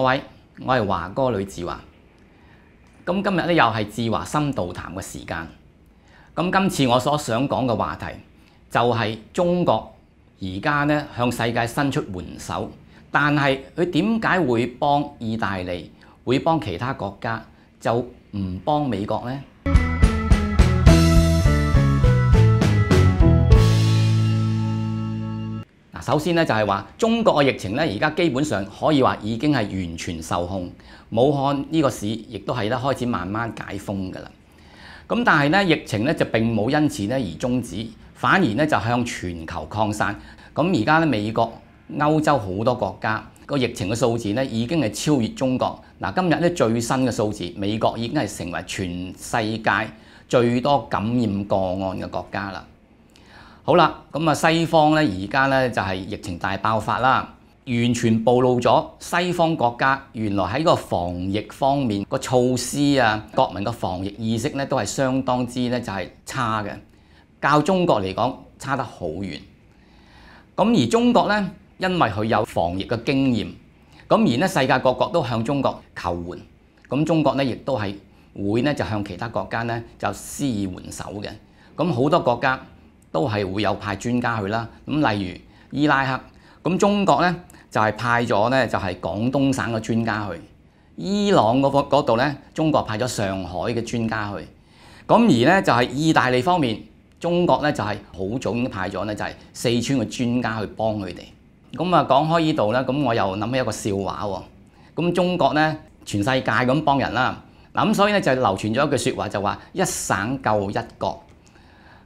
各位，我係華哥李志華。咁今日咧又係志華深度談嘅時間。咁今次我所想講嘅話題就係中國而家咧向世界伸出援手，但係佢點解會幫意大利、會幫其他國家，就唔幫美國呢？首先咧就係話中國嘅疫情咧，而家基本上可以話已經係完全受控，武漢呢個市亦都係咧開始慢慢解封噶啦。咁但係咧疫情咧就並冇因此咧而終止，反而咧就向全球擴散。咁而家咧美國、歐洲好多國家個疫情嘅數字咧已經係超越中國。嗱，今日咧最新嘅數字，美國已經係成為全世界最多感染個案嘅國家啦。好啦，咁啊，西方咧而家咧就係疫情大爆發啦，完全暴露咗西方國家原來喺個防疫方面個措施啊，國民個防疫意識咧都係相當之咧就係差嘅，較中國嚟講差得好遠。咁而中國咧因為佢有防疫嘅經驗，咁而咧世界各國都向中國求援，咁中國咧亦都係會咧就向其他國家咧就施以援手嘅。咁好多國家。都係會有派專家去啦，咁例如伊拉克，咁中國咧就係派咗咧就係廣東省嘅專家去，伊朗嗰嗰度咧中國派咗上海嘅專家去，咁而咧就係意大利方面，中國咧就係好早已經派咗咧就係四川嘅專家去幫佢哋。咁啊講開呢度咧，咁我又諗起一個笑話喎。咁中國咧全世界咁幫人啦，嗱咁所以咧就流傳咗一句説話就話一省救一國。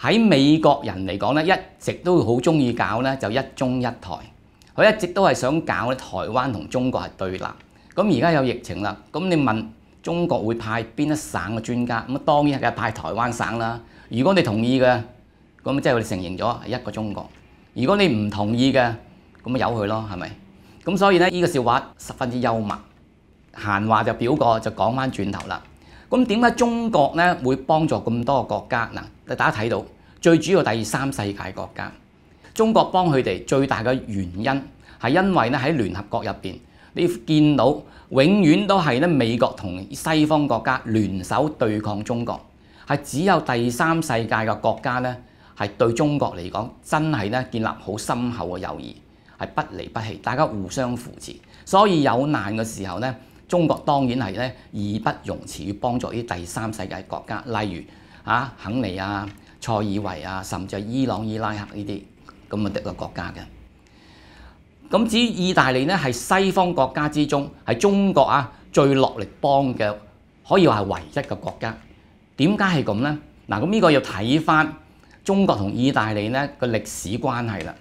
喺美國人嚟講咧，一直都好中意搞咧，就一中一台。佢一直都係想搞咧，台灣同中國係對立。咁而家有疫情啦，咁你問中國會派邊一省嘅專家？咁當然係派台灣省啦。如果你同意嘅，咁即係我哋承認咗係一個中國。如果你唔同意嘅，咁咪由佢咯，係咪？咁所以咧，依個笑話十分之幽默，閒話就表過，就講翻轉頭啦。咁點解中國咧會幫助咁多國家嗱？大家睇到最主要第三世界國家，中國幫佢哋最大嘅原因係因為咧喺聯合國入邊，你見到永遠都係咧美國同西方國家聯手對抗中國，係只有第三世界嘅國家咧係對中國嚟講真係咧建立好深厚嘅友誼，係不離不棄，大家互相扶持，所以有難嘅時候咧。中國當然係咧義不容辭要幫助啲第三世界國家，例如啊肯尼啊塞爾維啊，甚至係伊朗伊拉克呢啲咁嘅的國國家嘅。咁至於意大利咧，係西方國家之中係中國啊最落力幫嘅，可以話係唯一嘅國家。點解係咁咧？嗱咁呢個要睇翻中國同意大利咧個歷史關係啦。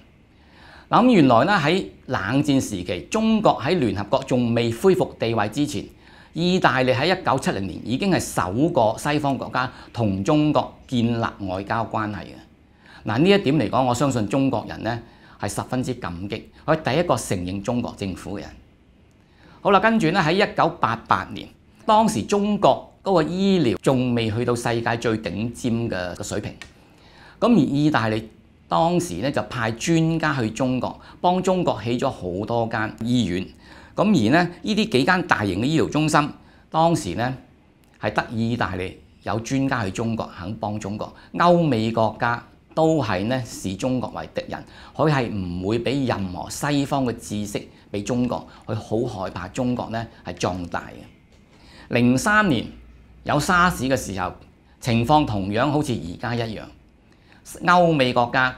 咁原來咧喺冷戰時期，中國喺聯合國仲未恢復地位之前，意大利喺一九七零年已經係首個西方國家同中國建立外交關係嘅。嗱呢一點嚟講，我相信中國人咧係十分之感激，係第一個承認中國政府嘅人。好啦，跟住咧喺一九八八年，當時中國嗰個醫療仲未去到世界最頂尖嘅水平，咁而意大利。當時咧就派專家去中國，幫中國起咗好多間醫院。咁而咧，呢啲幾間大型嘅醫療中心，當時咧係得意大利有專家去中國肯幫中國。歐美國家都係咧視中國為敵人，佢係唔會俾任何西方嘅知識俾中國，佢好害怕中國咧係壯大嘅。零三年有沙士嘅時候，情況同樣好似而家一樣，歐美國家。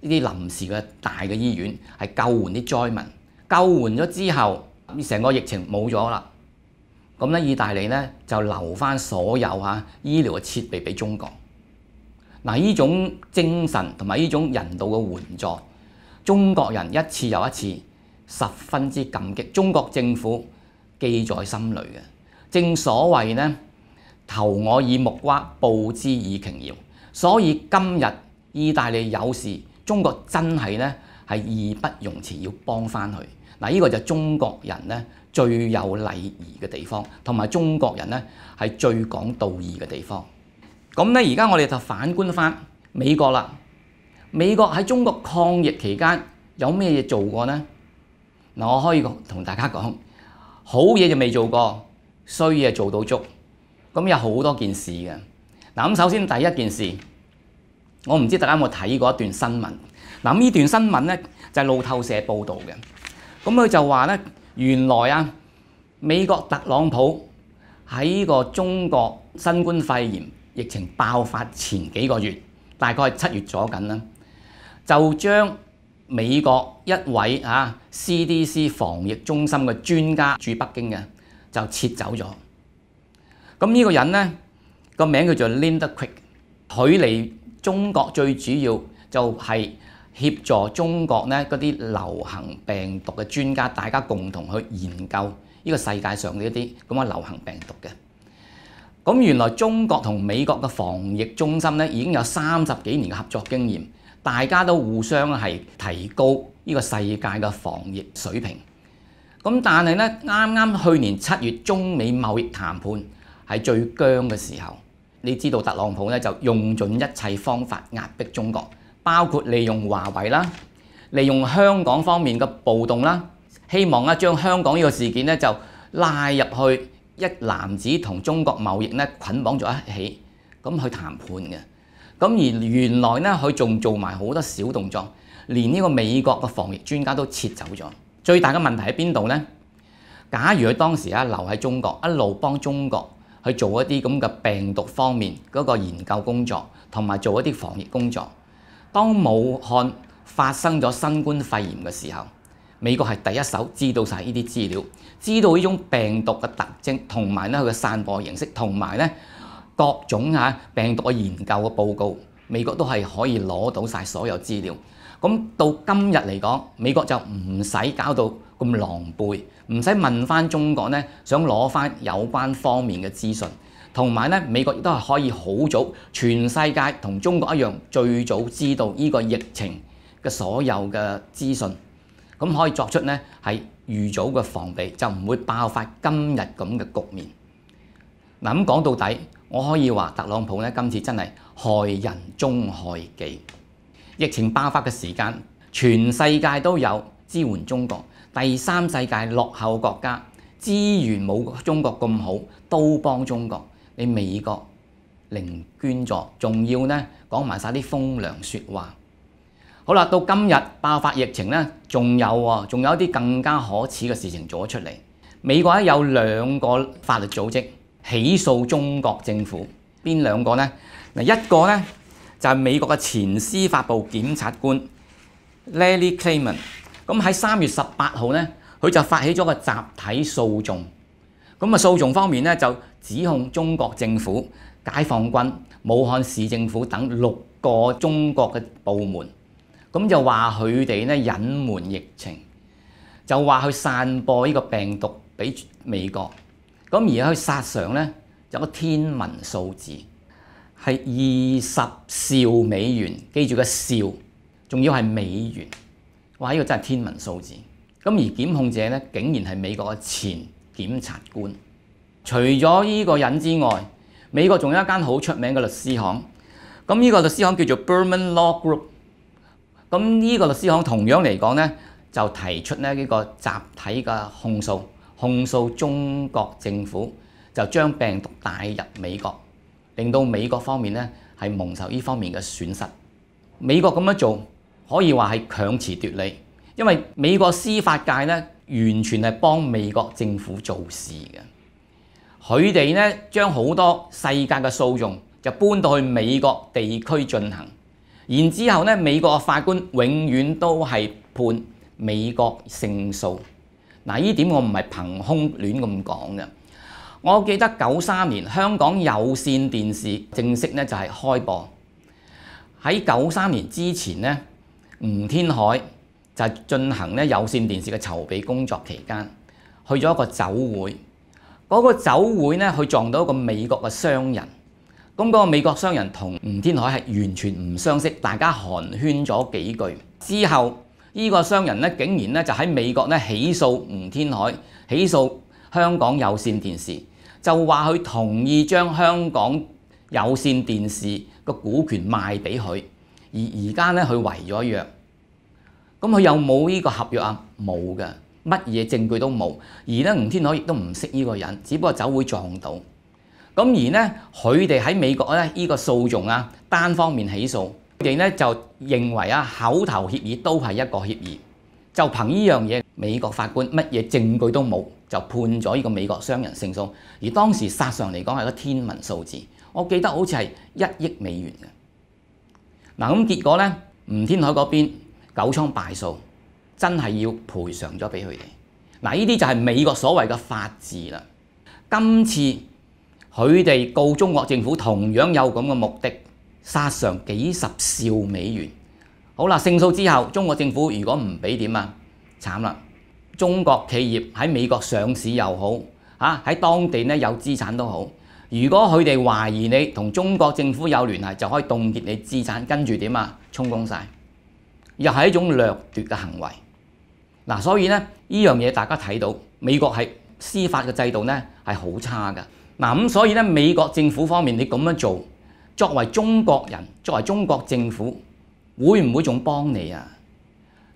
呢啲臨時嘅大嘅醫院係救援啲災民，救援咗之後，成個疫情冇咗啦。咁咧，意大利咧就留翻所有嚇醫療嘅設備俾中國。嗱，呢種精神同埋呢種人道嘅援助，中國人一次又一次十分之感激，中國政府記在心裏嘅。正所謂咧，投我以木瓜，報之以瓏謠。所以今日意大利有事。中國真係咧係義不容辭要幫翻佢嗱，呢個就中國人咧最有禮儀嘅地方，同埋中國人咧係最講道義嘅地方。咁咧而家我哋就反觀翻美國啦，美國喺中國抗疫期間有咩嘢做過呢？嗱，我可以同大家講，好嘢就未做過，衰嘢做到足，咁有好多件事嘅嗱。咁首先第一件事。我唔知大家有冇睇過一段新聞嗱？呢段新聞咧就係路透社報道嘅。咁佢就話咧，原來啊，美國特朗普喺個中國新冠肺炎疫情爆發前幾個月，大概係七月左緊啦，就將美國一位啊 CDC 防疫中心嘅專家住北京嘅就撤走咗。咁呢個人咧個名叫做 Linda Quick，佢嚟。中國最主要就係協助中國咧嗰啲流行病毒嘅專家，大家共同去研究呢個世界上嘅一啲咁嘅流行病毒嘅。咁原來中國同美國嘅防疫中心咧已經有三十幾年嘅合作經驗，大家都互相係提高呢個世界嘅防疫水平。咁但係咧啱啱去年七月中美貿易談判係最僵嘅時候。你知道特朗普咧就用盡一切方法壓迫中國，包括利用華為啦，利用香港方面嘅暴動啦，希望咧將香港呢個事件咧就拉入去一男子同中國貿易咧捆綁在一起，咁去談判嘅。咁而原來咧佢仲做埋好多小動作，連呢個美國嘅防疫專家都撤走咗。最大嘅問題喺邊度呢？假如佢當時啊留喺中國，一路幫中國。去做一啲咁嘅病毒方面嗰個研究工作，同埋做一啲防疫工作。當武漢發生咗新冠肺炎嘅時候，美國係第一手知道晒呢啲資料，知道呢種病毒嘅特徵，同埋咧佢嘅散播形式，同埋咧各種吓病毒嘅研究嘅報告，美國都係可以攞到晒所有資料。咁到今日嚟講，美國就唔使搞到咁狼狽，唔使問翻中國咧，想攞翻有關方面嘅資訊，同埋咧，美國亦都係可以好早，全世界同中國一樣，最早知道呢個疫情嘅所有嘅資訊，咁可以作出咧係預早嘅防備，就唔會爆發今日咁嘅局面。嗱，咁講到底，我可以話特朗普咧，今次真係害人中害己。疫情爆發嘅時間，全世界都有支援中國，第三世界落後國家資源冇中國咁好，都幫中國。你美國零捐助，仲要呢講埋晒啲風涼説話。好啦，到今日爆發疫情呢，仲有喎，仲有啲更加可恥嘅事情做咗出嚟。美國咧有兩個法律組織起訴中國政府，邊兩個呢？嗱一個呢就係美國嘅前司法部檢察官 Larry Klayman，咁喺三月十八號咧，佢就發起咗個集體訴訟。咁啊訴訟方面咧，就指控中國政府、解放軍、武漢市政府等六個中國嘅部門，咁就話佢哋咧隱瞞疫情，就話去散播呢個病毒俾美國，咁而佢殺傷咧有個天文數字。係二十兆美元，記住個兆，仲要係美元，哇！呢個真係天文數字。咁而檢控者咧，竟然係美國嘅前檢察官。除咗呢個人之外，美國仲有一間好出名嘅律師行。咁呢個律師行叫做 Berman Law Group。咁呢個律師行同樣嚟講咧，就提出咧呢個集體嘅控訴，控訴中國政府就將病毒帶入美國。令到美國方面咧係蒙受呢方面嘅損失。美國咁樣做可以話係強持奪利，因為美國司法界咧完全係幫美國政府做事嘅。佢哋咧將好多世界嘅訴訟就搬到去美國地區進行，然之後咧美國嘅法官永遠都係判美國勝訴。嗱，呢點我唔係憑空亂咁講嘅。我記得九三年香港有線電視正式咧就係開播。喺九三年之前咧，吳天海就進行咧有線電視嘅籌備工作期間，去咗一個酒會。嗰個酒會咧，佢撞到一個美國嘅商人。咁嗰個美國商人同吳天海係完全唔相識，大家寒暄咗幾句之後，呢個商人咧竟然咧就喺美國咧起訴吳天海，起訴香港有線電視。就話佢同意將香港有線電視個股權賣俾佢，而而家咧佢違咗約。咁佢有冇呢個合約啊？冇嘅，乜嘢證據都冇。而咧吳天海亦都唔識呢個人，只不過酒會撞到。咁而咧佢哋喺美國咧呢個訴訟啊，單方面起訴佢哋咧就認為啊口頭協議都係一個協議，就憑呢樣嘢，美國法官乜嘢證據都冇。就判咗呢個美國商人勝訴，而當時殺上嚟講係個天文數字，我記得好似係一億美元嘅。嗱咁結果呢，吳天海嗰邊九倉敗訴，真係要賠償咗俾佢哋。嗱呢啲就係美國所謂嘅法治啦。今次佢哋告中國政府同樣有咁嘅目的，殺上幾十兆美元。好啦，勝訴之後，中國政府如果唔俾點啊，慘啦！中國企業喺美國上市又好，嚇喺當地咧有資產都好。如果佢哋懷疑你同中國政府有聯繫，就可以凍結你資產，跟住點啊，充公晒，又係一種掠奪嘅行為。嗱，所以咧呢樣嘢大家睇到美國係司法嘅制度咧係好差嘅嗱，咁所以咧美國政府方面你咁樣做，作為中國人，作為中國政府，會唔會仲幫你啊？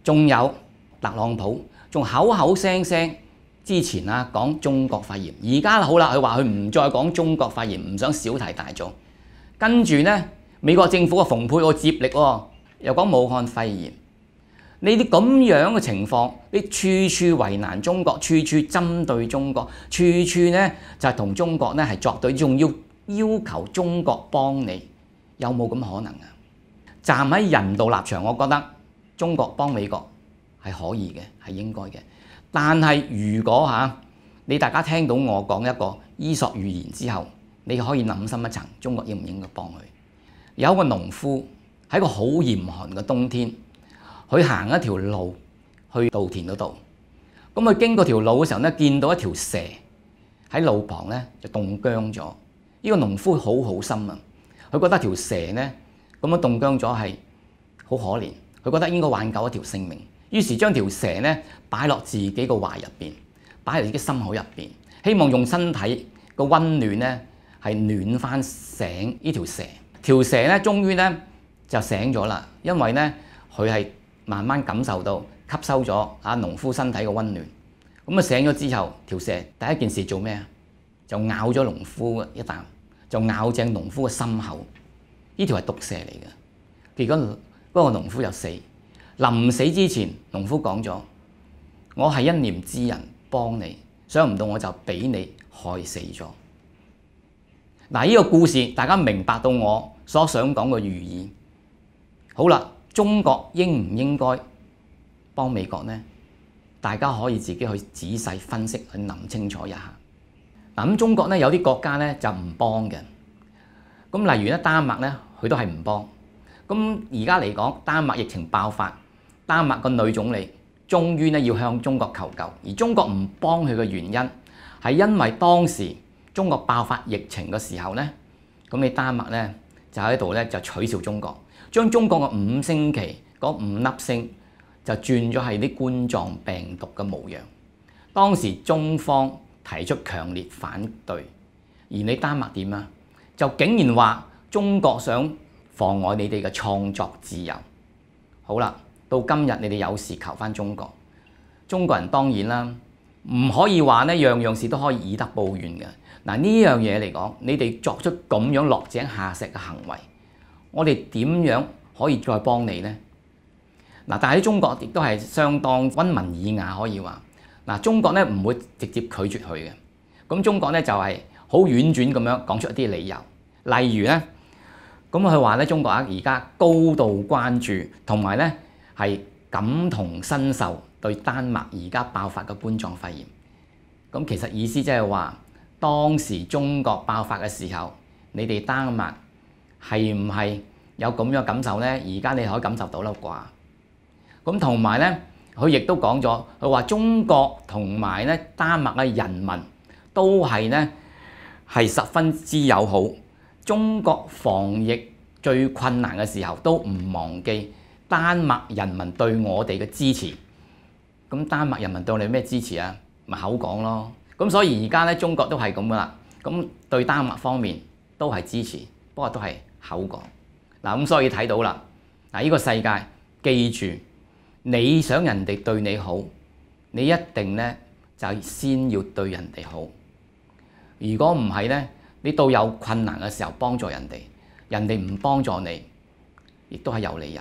仲有特朗普。仲口口聲聲之前啊講中國肺炎，而家好啦，佢話佢唔再講中國肺炎，唔想小題大做。跟住呢，美國政府嘅蓬佩我接力喎，又講武漢肺炎。呢啲咁樣嘅情況，你處處為難中國，處處針對中國，處處呢就係同中國呢係作對，仲要要求中國幫你，有冇咁可能啊？站喺人道立場，我覺得中國幫美國。係可以嘅，係應該嘅。但係如果嚇你，大家聽到我講一個伊索寓言之後，你可以諗深一層。中國應唔應該幫佢？有一個農夫喺個好嚴寒嘅冬天，佢行一條路去稻田嗰度。咁佢經過條路嘅時候咧，見到一條蛇喺路旁咧就凍僵咗。呢個農夫好好心啊，佢覺得條蛇咧咁樣凍僵咗係好可憐，佢覺得應該挽救一條性命。於是將條蛇咧擺落自己個懷入邊，擺喺自己心口入邊，希望用身體個温暖咧係暖翻醒呢條蛇。條蛇咧終於咧就醒咗啦，因為咧佢係慢慢感受到吸收咗啊農夫身體嘅温暖。咁啊醒咗之後，條蛇第一件事做咩啊？就咬咗農夫一啖，就咬正農夫嘅心口。呢條係毒蛇嚟嘅，結果嗰個農夫就死。臨死之前，農夫講咗：我係一念之人，幫你，想唔到我就俾你害死咗。嗱，呢個故事大家明白到我所想講嘅寓意。好啦，中國應唔應該幫美國呢？大家可以自己去仔細分析，去諗清楚一下。嗱，咁中國呢有啲國家呢就唔幫嘅。咁例如呢丹麥呢，佢都係唔幫。咁而家嚟講，丹麥疫情爆發。丹麥個女總理終於咧要向中國求救，而中國唔幫佢嘅原因係因為當時中國爆發疫情嘅時候咧，咁你丹麥咧就喺度咧就取笑中國，將中國嘅五星旗嗰五粒星就轉咗係啲冠狀病毒嘅模樣。當時中方提出強烈反對，而你丹麥點啊？就竟然話中國想妨礙你哋嘅創作自由。好啦。到今日你哋有事求翻中國，中國人當然啦，唔可以話咧樣樣事都可以以德報怨嘅。嗱呢樣嘢嚟講，你哋作出咁樣落井下石嘅行為，我哋點樣可以再幫你呢？嗱，但係喺中國亦都係相當温文以雅可以話，嗱中國咧唔會直接拒絕佢嘅。咁中國咧就係好婉轉咁樣講出一啲理由，例如咧，咁佢話咧中國啊而家高度關注同埋咧。係感同身受對丹麥而家爆發嘅冠狀肺炎，咁其實意思即係話當時中國爆發嘅時候，你哋丹麥係唔係有咁樣感受呢？而家你可以感受到啦啩。咁同埋呢，佢亦都講咗，佢話中國同埋咧丹麥嘅人民都係呢係十分之友好。中國防疫最困難嘅時候都唔忘記。丹麥人民對我哋嘅支持，咁丹麥人民對你咩支持啊？咪口講咯。咁所以而家咧，中國都係咁噶啦。咁對丹麥方面都係支持，不過都係口講嗱。咁所以睇到啦嗱，呢個世界，記住你想人哋對你好，你一定咧就先要對人哋好。如果唔係咧，你到有困難嘅時候幫助人哋，人哋唔幫助你，亦都係有理由。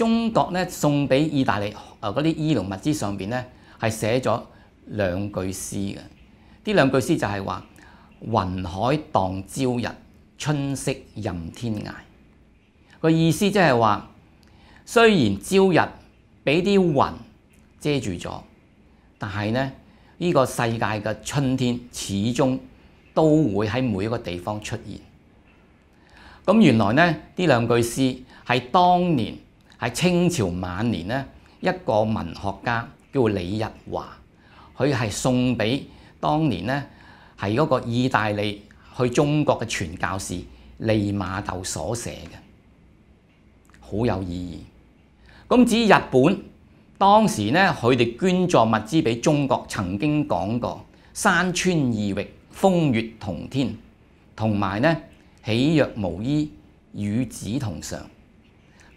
中國咧送俾意大利啊嗰啲醫療物資上邊咧係寫咗兩句詩嘅。呢兩句詩就係話雲海盪朝日，春色任天涯。個意思即係話，雖然朝日俾啲雲遮住咗，但係咧呢個世界嘅春天始終都會喺每一個地方出現。咁原來咧呢兩句詩係當年。喺清朝晚年咧，一個文學家叫李日華，佢係送俾當年咧係嗰個意大利去中國嘅傳教士利馬窦所寫嘅，好有意義。咁至於日本當時咧，佢哋捐助物資俾中國，曾經講過山川異域，風月同天，同埋咧喜若無衣，與子同常。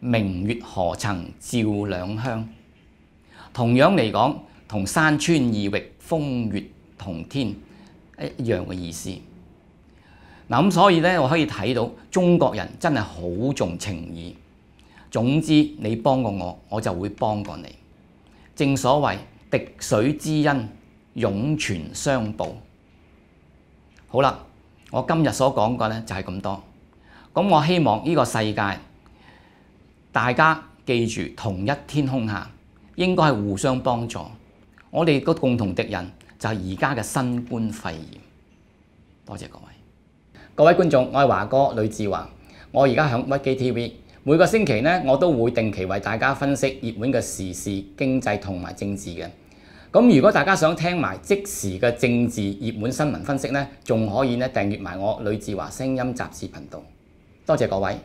明月何曾照兩鄉，同樣嚟講，同山川異域，風月同天一樣嘅意思。嗱咁，所以咧，我可以睇到中國人真係好重情義。總之，你幫過我，我就會幫過你。正所謂滴水之恩，涌泉相報。好啦，我今日所講嘅咧就係咁多。咁我希望呢個世界。大家記住，同一天空下應該係互相幫助。我哋個共同敵人就係而家嘅新冠肺炎。多謝各位，各位觀眾，我係華哥李志華。我而家響 v i TV，每個星期咧我都會定期為大家分析熱門嘅時事、經濟同埋政治嘅。咁如果大家想聽埋即時嘅政治熱門新聞分析咧，仲可以咧訂閱埋我李志華聲音雜誌頻道。多謝各位。